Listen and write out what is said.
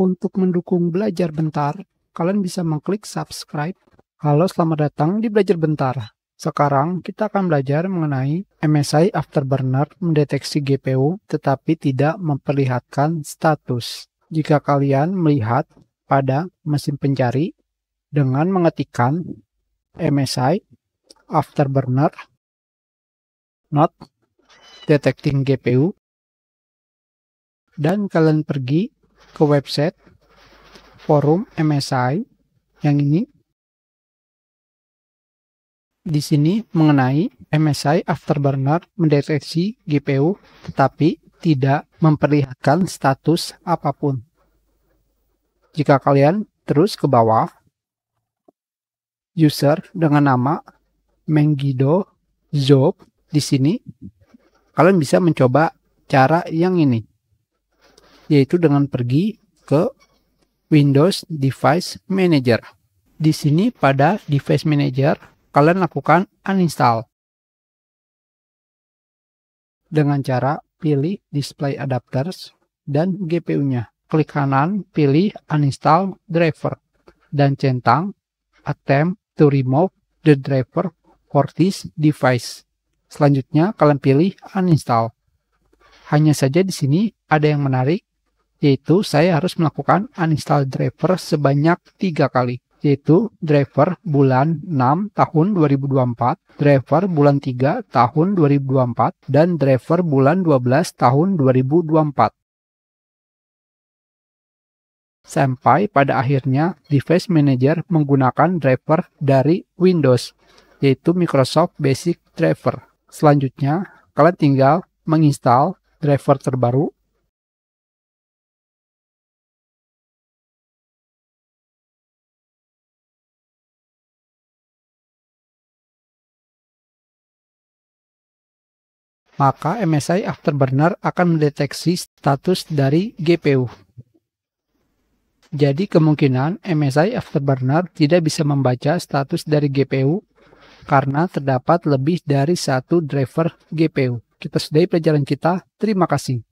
Untuk mendukung belajar bentar, kalian bisa mengklik subscribe. Halo, selamat datang di Belajar Bentar. Sekarang kita akan belajar mengenai MSI Afterburner mendeteksi GPU tetapi tidak memperlihatkan status. Jika kalian melihat pada mesin pencari dengan mengetikkan MSI Afterburner not detecting GPU dan kalian pergi ke website forum MSI yang ini di sini mengenai MSI Afterburner mendeteksi GPU tetapi tidak memperlihatkan status apapun. Jika kalian terus ke bawah, user dengan nama mengido Job di sini, kalian bisa mencoba cara yang ini yaitu dengan pergi ke Windows Device Manager. Di sini pada Device Manager, kalian lakukan uninstall. Dengan cara pilih Display Adapters dan GPU-nya. Klik kanan, pilih Uninstall Driver, dan centang Attempt to remove the driver for this device. Selanjutnya, kalian pilih Uninstall. Hanya saja di sini ada yang menarik, yaitu saya harus melakukan uninstall driver sebanyak tiga kali yaitu driver bulan 6 tahun 2024, driver bulan 3 tahun 2024, dan driver bulan 12 tahun 2024. Sampai pada akhirnya Device Manager menggunakan driver dari Windows, yaitu Microsoft Basic Driver. Selanjutnya, kalian tinggal menginstal driver terbaru maka MSI Afterburner akan mendeteksi status dari GPU. Jadi kemungkinan MSI Afterburner tidak bisa membaca status dari GPU karena terdapat lebih dari satu driver GPU. Kita sudahi pelajaran kita. Terima kasih.